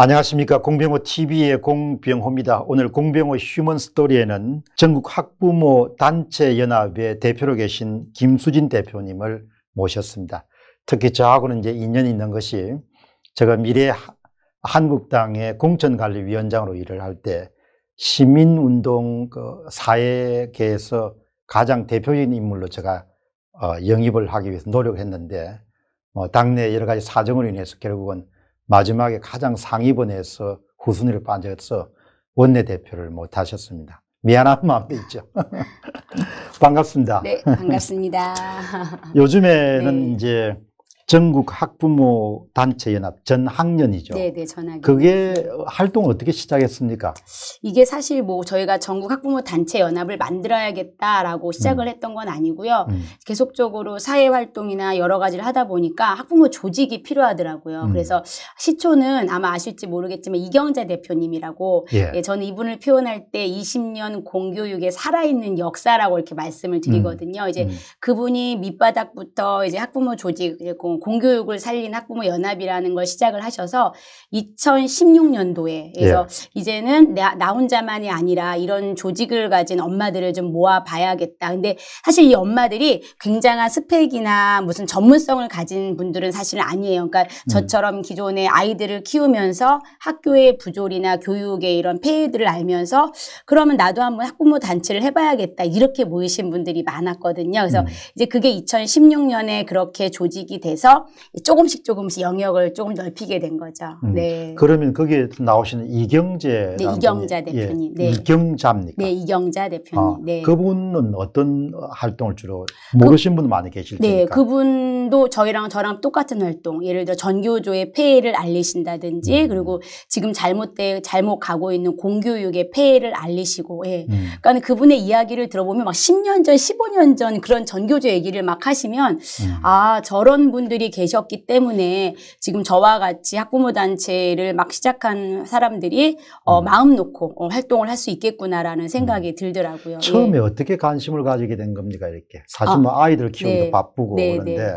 안녕하십니까. 공병호 TV의 공병호입니다. 오늘 공병호 휴먼 스토리에는 전국 학부모 단체 연합의 대표로 계신 김수진 대표님을 모셨습니다. 특히 저하고는 이제 인연이 있는 것이 제가 미래 한국당의 공천관리위원장으로 일을 할 때 시민운동 그 사회계에서 가장 대표인 인물로 제가 어, 영입을 하기 위해서 노력했는데 뭐 당내 여러 가지 사정으로 인해서 결국은 마지막에 가장 상위번에서 후순위로 빠져서 원내대표를 못하셨습니다. 미안한 마음도 있죠. 반갑습니다. 네, 반갑습니다. 요즘에는 네. 이제 전국 학부모 단체 연합 전 학년이죠. 네네 전학. 그게 활동 어떻게 시작했습니까? 이게 사실 뭐 저희가 전국 학부모 단체 연합을 만들어야겠다라고 시작을 음. 했던 건 아니고요. 음. 계속적으로 사회 활동이나 여러 가지를 하다 보니까 학부모 조직이 필요하더라고요. 음. 그래서 시초는 아마 아실지 모르겠지만 이경재 대표님이라고 예. 예, 저는 이분을 표현할 때 20년 공교육의 살아있는 역사라고 이렇게 말씀을 드리거든요. 음. 이제 음. 그분이 밑바닥부터 이제 학부모 조직 이 공교육을 살린 학부모 연합이라는 걸 시작을 하셔서 2016년도에 그래서 예. 이제는 나, 나 혼자만이 아니라 이런 조직을 가진 엄마들을 좀 모아봐야겠다. 근데 사실 이 엄마들이 굉장한 스펙이나 무슨 전문성을 가진 분들은 사실 아니에요. 그러니까 음. 저처럼 기존에 아이들을 키우면서 학교의 부조리나 교육의 이런 폐해들을 알면서 그러면 나도 한번 학부모 단체를 해봐야겠다 이렇게 모이신 분들이 많았거든요. 그래서 음. 이제 그게 2016년에 그렇게 조직이 돼서 해서 조금씩 조금씩 영역을 조금 넓히게 된 거죠. 음. 네. 그러면 거기에 나오시는 이경재 네, 이경자 예, 대표님. 예, 네. 이경자입니까? 네, 이경자 대표님. 아, 네. 그분은 어떤 활동을 주로 그 모르신 그, 분 많이 계실 네, 테니까. 네, 그분도 저희랑 저랑 똑같은 활동. 예를 들어 전교조의 폐해를 알리신다든지 음. 그리고 지금 잘못돼 잘못 가고 있는 공교육의 폐해를 알리시고. 예. 음. 그러니까 그분의 이야기를 들어보면 막 10년 전, 15년 전 그런 전교조 얘기를 막 하시면 음. 아, 저런 분들 분들이 계셨기 때문에 지금 저와 같이 학부모 단체를 막 시작한 사람들이 어, 음. 마음 놓고 어, 활동을 할 수 있겠구나라는 생각이 음. 들더라고요. 처음에 예. 어떻게 관심을 가지게 된 겁니까 이렇게? 사실 아, 뭐 아이들 키우기도 네. 바쁘고 네, 네. 그런데 네.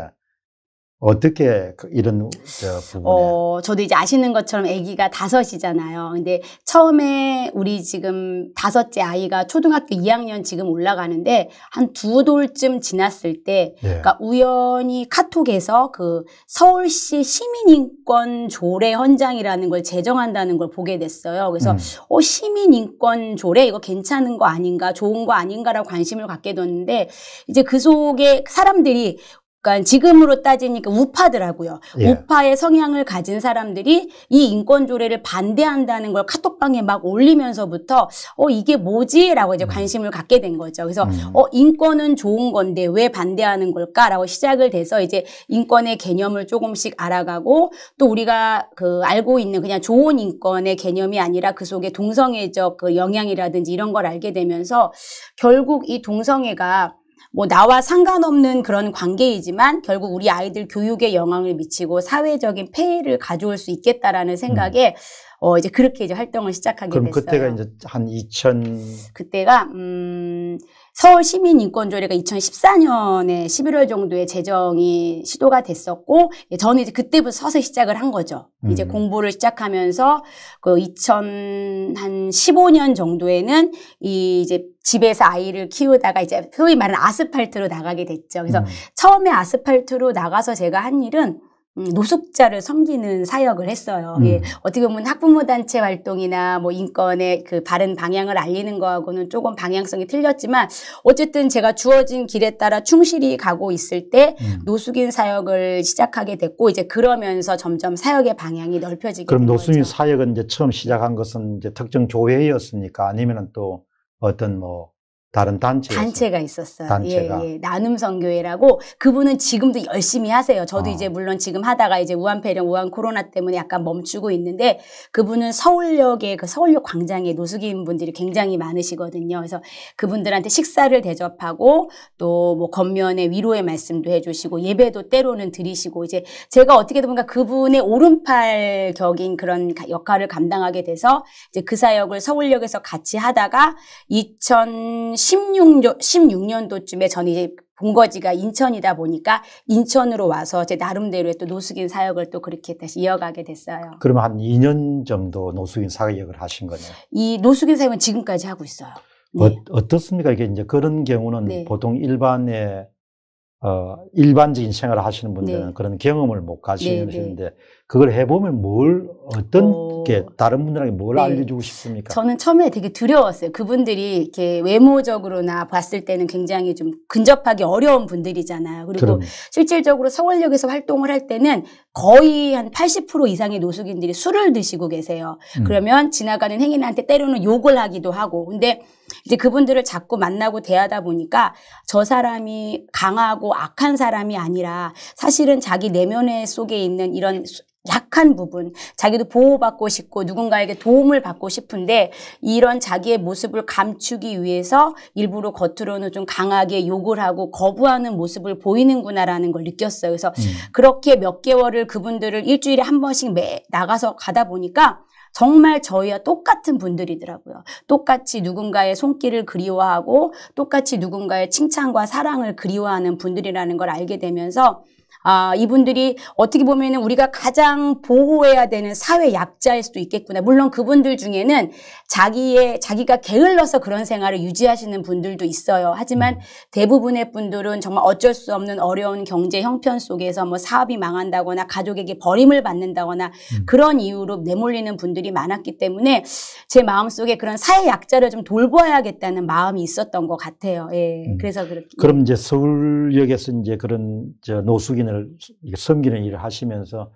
어떻게 그 이런 부분에? 어, 저도 이제 아시는 것처럼 아기가 다섯이잖아요. 근데 처음에 우리 지금 다섯째 아이가 초등학교 2학년 지금 올라가는데 한 두 돌쯤 지났을 때, 예. 그러니까 우연히 카톡에서 그 서울시 시민인권 조례 헌장이라는 걸 제정한다는 걸 보게 됐어요. 그래서 음. 어 시민인권 조례 이거 괜찮은 거 아닌가, 좋은 거 아닌가라고 관심을 갖게 됐는데 이제 그 속에 사람들이 그러니까 지금으로 따지니까 우파더라고요. 예. 우파의 성향을 가진 사람들이 이 인권 조례를 반대한다는 걸 카톡방에 막 올리면서부터 어 이게 뭐지라고 이제 음. 관심을 갖게 된 거죠. 그래서 음. 어 인권은 좋은 건데 왜 반대하는 걸까라고 시작을 돼서 이제 인권의 개념을 조금씩 알아가고 또 우리가 그 알고 있는 그냥 좋은 인권의 개념이 아니라 그 속에 동성애적 그 영향이라든지 이런 걸 알게 되면서 결국 이 동성애가 뭐 나와 상관없는 그런 관계이지만 결국 우리 아이들 교육에 영향을 미치고 사회적인 폐해를 가져올 수 있겠다라는 생각에 음. 어 이제 그렇게 이제 활동을 시작하게 그럼 됐어요. 그럼 그때가 이제 한 2000. 그때가 음 서울 시민인권조례가 2014년에 11월 정도에 제정이 시도가 됐었고 예, 저는 이제 그때부터 서서 시작을 한 거죠. 음. 이제 공부를 시작하면서 그 2015년 정도에는 이 이제 집에서 아이를 키우다가 이제 소위 말하는 아스팔트로 나가게 됐죠. 그래서 음. 처음에 아스팔트로 나가서 제가 한 일은 음, 노숙자를 섬기는 사역을 했어요. 예, 음. 예, 어떻게 보면 학부모 단체 활동이나 뭐 인권의 그 바른 방향을 알리는 거하고는 조금 방향성이 틀렸지만 어쨌든 제가 주어진 길에 따라 충실히 가고 있을 때 음. 노숙인 사역을 시작하게 됐고 이제 그러면서 점점 사역의 방향이 넓혀지게 그럼 노숙인 거죠. 사역은 이제 처음 시작한 것은 이제 특정 교회였습니까? 아니면은 또 어떤 뭐 다른 단체 단체가 있었어요. 단체가. 예, 예. 나눔 선교회라고 그분은 지금도 열심히 하세요. 저도 어. 이제 물론 지금 하다가 이제 우한 폐렴, 우한 코로나 때문에 약간 멈추고 있는데 그분은 서울역에 그 서울역 광장에 노숙인 분들이 굉장히 많으시거든요. 그래서 그분들한테 식사를 대접하고 또 뭐 겉면에 위로의 말씀도 해주시고 예배도 때로는 드리시고 이제 제가 어떻게든 뭔 그분의 오른팔 격인 그런 역할을 감당하게 돼서 이제 그 사역을 서울역에서 같이 하다가 2000 2016년, 16년도쯤에 저는 이제 본거지가 인천이다 보니까 인천으로 와서 제 나름대로의 또 노숙인 사역을 또 그렇게 다시 이어가게 됐어요. 그러면 한 2년 정도 노숙인 사역을 하신 거네요. 이 노숙인 사역은 지금까지 하고 있어요. 네. 어, 떻습니까 이게 이제 그런 경우는 네. 보통 일반의 어, 일반적인 생활을 하시는 네. 분들은 네. 그런 경험을 못 가지시는데 네, 네. 그걸 해보면 뭘 어떤 오. 게 다른 분들에게 뭘 네. 알려주고 싶습니까? 저는 처음에 되게 두려웠어요. 그분들이 이렇게 외모적으로나 봤을 때는 굉장히 좀 근접하기 어려운 분들이잖아요. 그리고 그럼. 실질적으로 서울역에서 활동을 할 때는 거의 한 80% 이상의 노숙인들이 술을 드시고 계세요. 음. 그러면 지나가는 행인한테 때로는 욕을 하기도 하고 근데 이제 그분들을 자꾸 만나고 대하다 보니까 저 사람이 강하고 악한 사람이 아니라 사실은 자기 내면에 속에 있는 이런 약한 부분, 자기도 보호받고 싶고 누군가에게 도움을 받고 싶은데 이런 자기의 모습을 감추기 위해서 일부러 겉으로는 좀 강하게 욕을 하고 거부하는 모습을 보이는구나라는 걸 느꼈어요. 그래서 음. 그렇게 몇 개월을 그분들을 일주일에 한 번씩 매 나가서 가다 보니까 정말 저희와 똑같은 분들이더라고요. 똑같이 누군가의 손길을 그리워하고 똑같이 누군가의 칭찬과 사랑을 그리워하는 분들이라는 걸 알게 되면서 아, 이분들이 어떻게 보면은 우리가 가장 보호해야 되는 사회 약자일 수도 있겠구나. 물론 그분들 중에는 자기의, 자기가 게을러서 그런 생활을 유지하시는 분들도 있어요. 하지만 음. 대부분의 분들은 정말 어쩔 수 없는 어려운 경제 형편 속에서 뭐 사업이 망한다거나 가족에게 버림을 받는다거나 음. 그런 이유로 내몰리는 분들이 많았기 때문에 제 마음속에 그런 사회 약자를 좀돌보아야겠다는 마음이 있었던 것 같아요. 예. 음. 그래서 그렇 그럼 이제 서울역에서 이제 그런 저노숙이 백인을 섬기는 일을 하시면서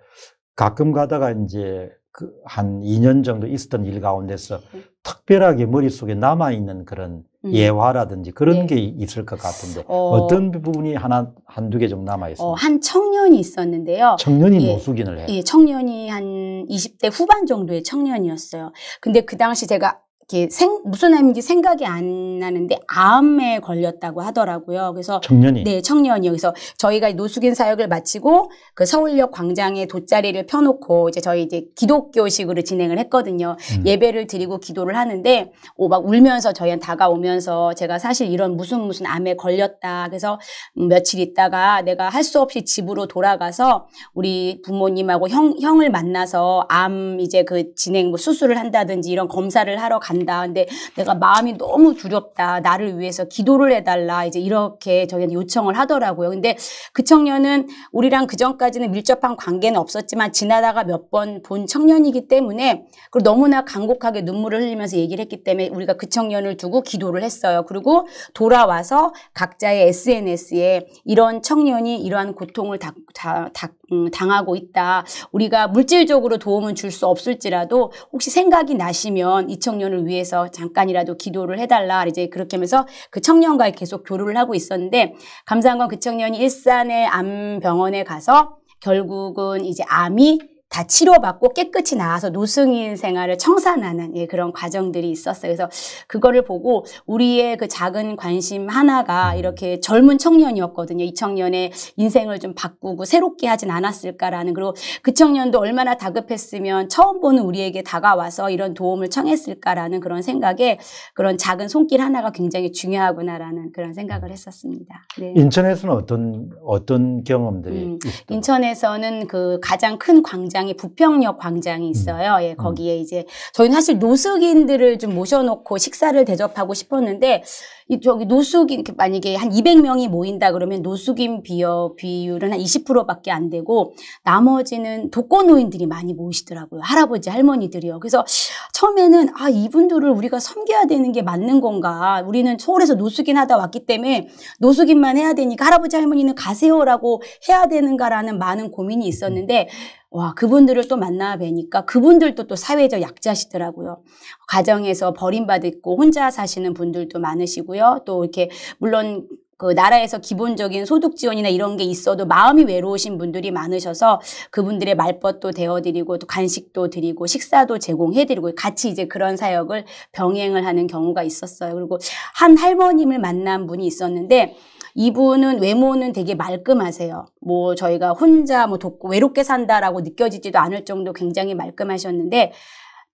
가끔 가다가 이제 그 한 2년 정도 있었던 일 가운데서 음. 특별하게 머릿속에 남아있는 그런 음. 예화라든지 그런 예. 게 있을 것 같은데 어. 떤 부분이 하나, 한두 개 좀남아있어요한 어, 청년이 있었는데요. 청년이 예. 모숙인을 해요? 예, 청년이 한 20대 후반 정도의 청년이었어요. 근데 그 당시 제가 이렇게 생, 무슨 암인지 생각이 안 나는데 암에 걸렸다고 하더라고요. 그래서 청년이 네 청년이요. 그래서 저희가 노숙인 사역을 마치고 그 서울역 광장에 돗자리를 펴놓고 이제 저희 이제 기독교식으로 진행을 했거든요. 음. 예배를 드리고 기도를 하는데 오막 울면서 저희한 테 다가오면서 제가 사실 이런 무슨 무슨 암에 걸렸다. 그래서 음, 며칠 있다가 내가 할 수 없이 집으로 돌아가서 우리 부모님하고 형 형을 만나서 암 이제 그 진행 뭐 수술을 한다든지 이런 검사를 하러 간 간다. 근데 내가 마음이 너무 두렵다. 나를 위해서 기도를 해달라. 이제 이렇게 저희한테 요청을 하더라고요. 근데 그 청년은 우리랑 그전까지는 밀접한 관계는 없었지만 지나다가 몇 번 본 청년이기 때문에 그리고 너무나 간곡하게 눈물을 흘리면서 얘기를 했기 때문에 우리가 그 청년을 두고 기도를 했어요. 그리고 돌아와서 각자의 SNS에 이런 청년이 이러한 고통을 다, 다, 다 음, 당하고 있다. 우리가 물질적으로 도움은 줄 수 없을지라도 혹시 생각이 나시면 이 청년을 위해서 잠깐이라도 기도를 해달라 이제 그렇게 하면서 그 청년과 계속 교류를 하고 있었는데 감사한 건 그 청년이 일산의 암병원에 가서 결국은 이제 암이 다 치료받고 깨끗이 나와서 노승인 생활을 청산하는 예, 그런 과정들이 있었어요. 그래서 그거를 보고 우리의 그 작은 관심 하나가 음. 이렇게 젊은 청년이었거든요. 이 청년의 인생을 좀 바꾸고 새롭게 하진 않았을까라는 그리고 그 청년도 얼마나 다급했으면 처음 보는 우리에게 다가와서 이런 도움을 청했을까라는 그런 생각에 그런 작은 손길 하나가 굉장히 중요하구나라는 그런 생각을 했었습니다. 네. 인천에서는 어떤 어떤 경험들이 음, 인천에서는 그 가장 큰 광장 광장에 부평역 광장이 음. 있어요. 예, 음. 거기에 이제 저희는 사실 노숙인들을 좀 모셔놓고 식사를 대접하고 싶었는데 이 저기 노숙인 만약에 한 200명이 모인다 그러면 노숙인 비어 비율은 한 20%밖에 안 되고 나머지는 독거노인들이 많이 모이시더라고요. 할아버지 할머니들이요. 그래서 처음에는 아 이분들을 우리가 섬겨야 되는 게 맞는 건가? 우리는 서울에서 노숙인 하다 왔기 때문에 노숙인만 해야 되니까 할아버지 할머니는 가세요라고 해야 되는가라는 많은 고민이 있었는데 와, 그분들을 또 만나 뵈니까 그분들도 또 사회적 약자시더라고요. 가정에서 버림받고 혼자 사시는 분들도 많으시고요. 또 이렇게, 물론 그 나라에서 기본적인 소득 지원이나 이런 게 있어도 마음이 외로우신 분들이 많으셔서 그분들의 말벗도 되어드리고또 간식도 드리고 식사도 제공해드리고 같이 이제 그런 사역을 병행을 하는 경우가 있었어요. 그리고 한 할머님을 만난 분이 있었는데 이분은 외모는 되게 말끔하세요. 뭐 저희가 혼자 뭐 돕고 외롭게 산다라고 느껴지지도 않을 정도 굉장히 말끔하셨는데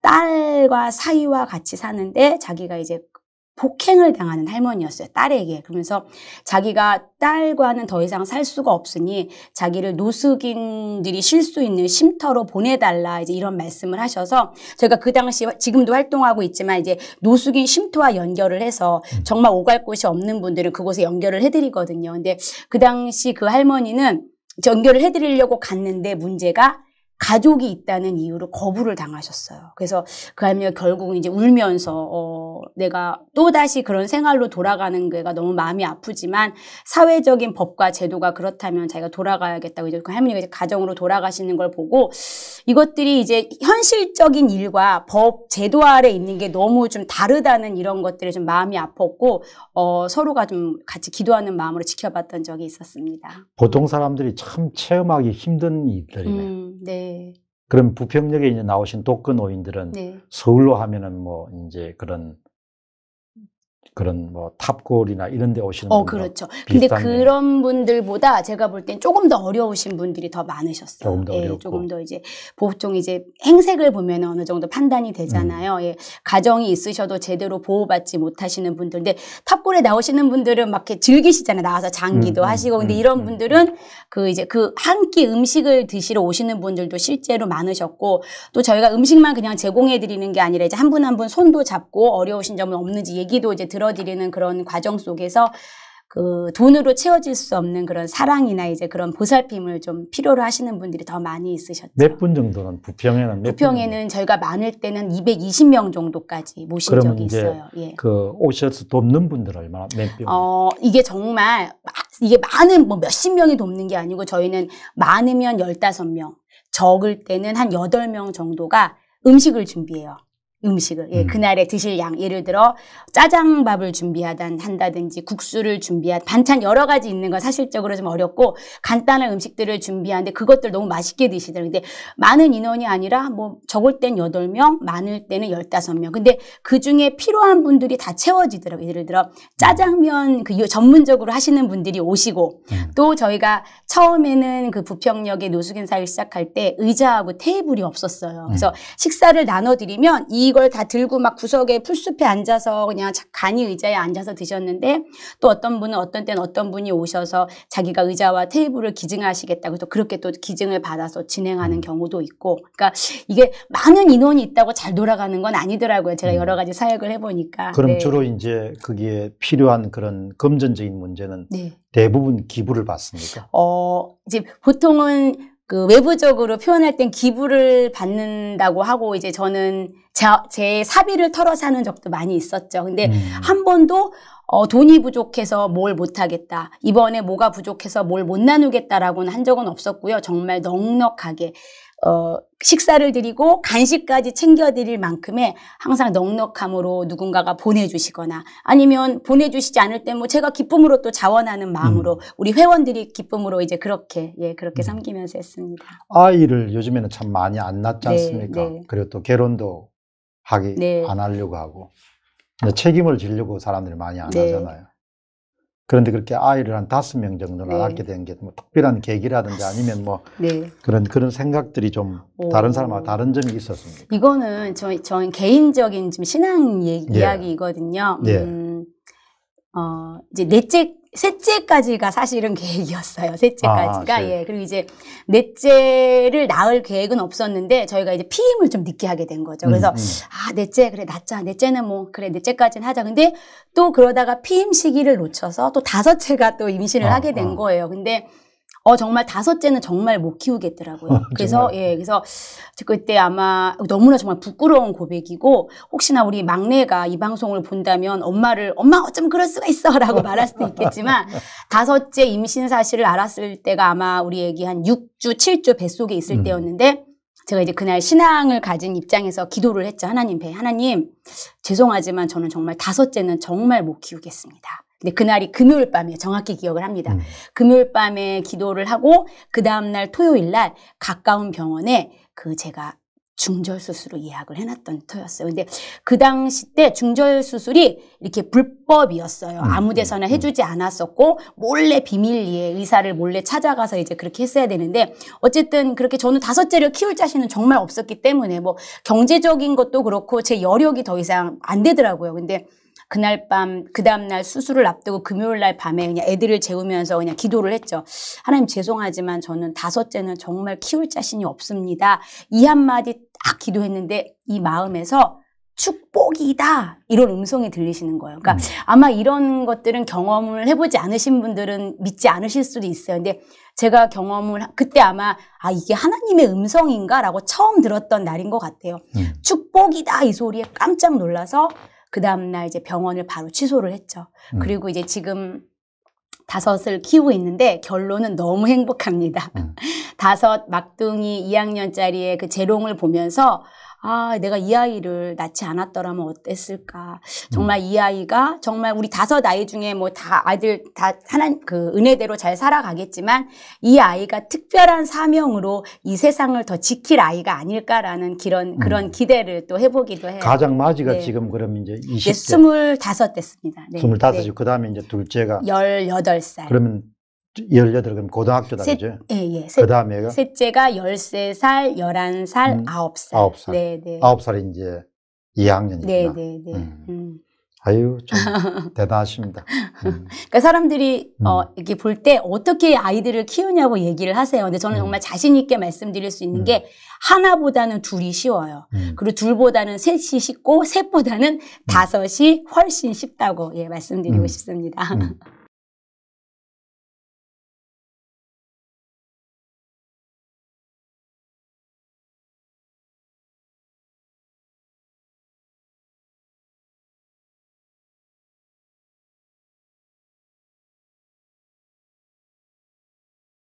딸과 사위와 같이 사는데 자기가 이제 폭행을 당하는 할머니였어요. 딸에게. 그러면서 자기가 딸과는 더 이상 살 수가 없으니 자기를 노숙인들이 쉴 수 있는 쉼터로 보내달라 이제 이런 말씀을 하셔서 제가 그 당시 지금도 활동하고 있지만 이제 노숙인 쉼터와 연결을 해서 음. 정말 오갈 곳이 없는 분들은 그곳에 연결을 해드리거든요. 근데 그 당시 그 할머니는 연결을 해드리려고 갔는데 문제가 가족이 있다는 이유로 거부를 당하셨어요. 그래서 그 할머니가 결국 은 이제 울면서 어, 내가 또다시 그런 생활로 돌아가는 게가 너무 마음이 아프지만 사회적인 법과 제도가 그렇다면 자기가 돌아가야겠다고 이제 그 할머니가 이제 가정으로 돌아가시는 걸 보고 이것들이 이제 현실적인 일과 법 제도 아래 있는 게 너무 좀 다르다는 이런 것들이 좀 마음이 아팠고 어, 서로가 좀 같이 기도하는 마음으로 지켜봤던 적이 있었습니다. 보통 사람들이 참 체험하기 힘든 일들이네요. 음, 네. 네. 그럼 부평역에 이제 나오신 독거노인들은 네. 서울로 하면은 뭐 이제 그런 그런 뭐 탑골이나 이런 데 오시는 어, 분들 그렇죠. 근데 그런 분들보다 제가 볼 땐 조금 더 어려우신 분들이 더 많으셨어요. 조금 더 예, 어렵고. 조금 더 이제 보통 이제 행색을 보면 어느 정도 판단이 되잖아요. 음. 예, 가정이 있으셔도 제대로 보호받지 못하시는 분들. 근데 탑골에 나오시는 분들은 막 이렇게 즐기시잖아요. 나와서 장기도 음, 음 하시고. 근데 음, 이런 음, 분들은 음. 그 이제 그 한 끼 음식을 드시러 오시는 분들도 실제로 많으셨고 또 저희가 음식만 그냥 제공해 드리는 게 아니라 이제 한 분 한 분 손도 잡고 어려우신 점은 없는지 얘기도 이제 들어 들어드리는 그런 과정 속에서 그 돈으로 채워질 수 없는 그런 사랑이나 이제 그런 보살핌을 좀 필요로 하시는 분들이 더 많이 있으셨죠. 몇 분 정도는 부평에는 몇 부평에는 정도? 저희가 많을 때는 220명 정도까지 모신 적이 있어요. 예. 그 오셔서 돕는 분들 얼마나 몇 명? 어 이게 정말 이게 많은 뭐 몇십 명이 돕는 게 아니고 저희는 많으면 15명, 적을 때는 한 8명 정도가 음식을 준비해요. 음식을 예, 음. 그날에 드실 양 예를 들어 짜장밥을 준비하단 한다든지 국수를 준비한 반찬 여러 가지 있는 건 사실적으로 좀 어렵고 간단한 음식들을 준비하는데 그것들 너무 맛있게 드시더라고요. 근데 많은 인원이 아니라 뭐 적을 땐8명 많을 때는 1 5명 근데 그중에 필요한 분들이 다 채워지더라고요. 예를 들어 짜장면 그 전문적으로 하시는 분들이 오시고 음. 또 저희가 처음에는 그 부평역에 노숙인사를 시작할 때 의자하고 테이블이 없었어요. 음. 그래서 식사를 나눠 드리면 이 이걸 다 들고 막 구석에 풀숲에 앉아서 그냥 간이 의자에 앉아서 드셨는데 또 어떤 분은 어떤 때는 어떤 분이 오셔서 자기가 의자와 테이블을 기증하시겠다고 또 그렇게 또 기증을 받아서 진행하는 음. 경우도 있고 그러니까 이게 많은 인원이 있다고 잘 돌아가는 건 아니더라고요. 제가 음. 여러 가지 사역을 해보니까. 그럼 네. 주로 이제 거기에 필요한 그런 금전적인 문제는 네. 대부분 기부를 받습니까? 어, 이제 보통은 그 외부적으로 표현할 땐 기부를 받는다고 하고 이제 저는 자, 제 사비를 털어사는 적도 많이 있었죠. 근데 음. 한 번도 어, 돈이 부족해서 뭘 못하겠다. 이번에 뭐가 부족해서 뭘 못 나누겠다라고는 한 적은 없었고요. 정말 넉넉하게 어, 식사를 드리고 간식까지 챙겨드릴 만큼의 항상 넉넉함으로 누군가가 보내주시거나 아니면 보내주시지 않을 때 뭐 제가 기쁨으로 또 자원하는 마음으로 음. 우리 회원들이 기쁨으로 이제 그렇게 예 그렇게 삼기면서 음. 했습니다. 아이를 요즘에는 참 많이 안 낳지 네, 않습니까? 네, 네. 그리고 또 결혼도 하기 네. 안 하려고 하고 책임을 지려고 사람들이 많이 안 네. 하잖아요. 그런데 그렇게 아이를 한 다섯 명 정도 네. 낳게 된 게 뭐 특별한 계기라든지 아니면 뭐 네. 그런 그런 생각들이 좀 오. 다른 사람하고 다른 점이 있었습니다. 이거는 저, 저는 개인적인 좀 신앙 얘 예. 이야기이거든요. 예. 음, 어, 이제 넷째 셋째까지가 사실은 계획이었어요. 셋째까지가. 아, 예. 그리고 이제 넷째를 낳을 계획은 없었는데 저희가 이제 피임을 좀 늦게 하게 된 거죠. 그래서 음, 음. 아, 넷째 그래 낳자. 넷째는 뭐 그래 넷째까지는 하자. 근데 또 그러다가 피임 시기를 놓쳐서 또 다섯째가 또 임신을 아, 하게 된 아. 거예요. 근데 어 정말 다섯째는 정말 못 키우겠더라고요. 어, 그래서 예, 그래서 그때 아마 너무나 정말 부끄러운 고백이고 혹시나 우리 막내가 이 방송을 본다면 엄마를 엄마 어쩜 그럴 수가 있어라고 말할 수도 있겠지만 다섯째 임신 사실을 알았을 때가 아마 우리 애기 한 6주, 7주 뱃속에 있을 음. 때였는데 제가 이제 그날 신앙을 가진 입장에서 기도를 했죠. 하나님 배 하나님 죄송하지만 저는 정말 다섯째는 정말 못 키우겠습니다. 근데 네, 그날이 금요일 밤에 정확히 기억을 합니다. 음. 금요일 밤에 기도를 하고 그 다음 날 토요일 날 가까운 병원에 그 제가 중절 수술을 예약을 해놨던 터였어요. 근데 그 당시 때 중절 수술이 이렇게 불법이었어요. 음, 아무데서나 음, 음. 해주지 않았었고 몰래 비밀리에 의사를 몰래 찾아가서 이제 그렇게 했어야 되는데 어쨌든 그렇게 저는 다섯째를 키울 자신은 정말 없었기 때문에 뭐 경제적인 것도 그렇고 제 여력이 더 이상 안 되더라고요. 근데 그날 밤, 그 다음날 수술을 앞두고 금요일 날 밤에 그냥 애들을 재우면서 그냥 기도를 했죠. 하나님 죄송하지만 저는 다섯째는 정말 키울 자신이 없습니다. 이 한마디 딱 기도했는데 이 마음에서 축복이다 이런 음성이 들리시는 거예요. 그러니까 음. 아마 이런 것들은 경험을 해보지 않으신 분들은 믿지 않으실 수도 있어요. 근데 제가 경험을 그때 아마 아 이게 하나님의 음성인가라고 처음 들었던 날인 것 같아요. 음. 축복이다 이 소리에 깜짝 놀라서 그 다음날 이제 병원을 바로 취소를 했죠. 음. 그리고 이제 지금 다섯을 키우고 있는데 결론은 너무 행복합니다. 음. 다섯 막둥이 2학년짜리의 그 재롱을 보면서 아, 내가 이 아이를 낳지 않았더라면 어땠을까. 정말 음. 이 아이가 정말 우리 다섯 아이 중에 뭐 다 아들 다 하나 님그 은혜대로 잘 살아가겠지만 이 아이가 특별한 사명으로 이 세상을 더 지킬 아이가 아닐까라는 그런 음. 그런 기대를 또 해보기도 해요. 가장 맞이가 네. 지금 그럼 이제 20대. 네, 25 됐습니다. 네. 2 5이 네. 그다음에 이제 둘째가 18살. 그러면 18, 그럼 고등학교다, 셋, 그죠? 예, 예. 그 다음에가? 그? 셋째가 13살, 11살, 음, 9살. 9살. 네, 네. 9살이 이제 2학년이구나. 네, 네, 네. 음. 음. 아유, 참, 대단하십니다. 음. 그러니까 사람들이 어, 음. 어, 이렇게 볼 때 어떻게 아이들을 키우냐고 얘기를 하세요. 근데 저는 음. 정말 자신 있게 말씀드릴 수 있는 음. 게 하나보다는 둘이 쉬워요. 음. 그리고 둘보다는 셋이 쉽고 셋보다는 음. 다섯이 훨씬 쉽다고 예, 말씀드리고 싶습니다.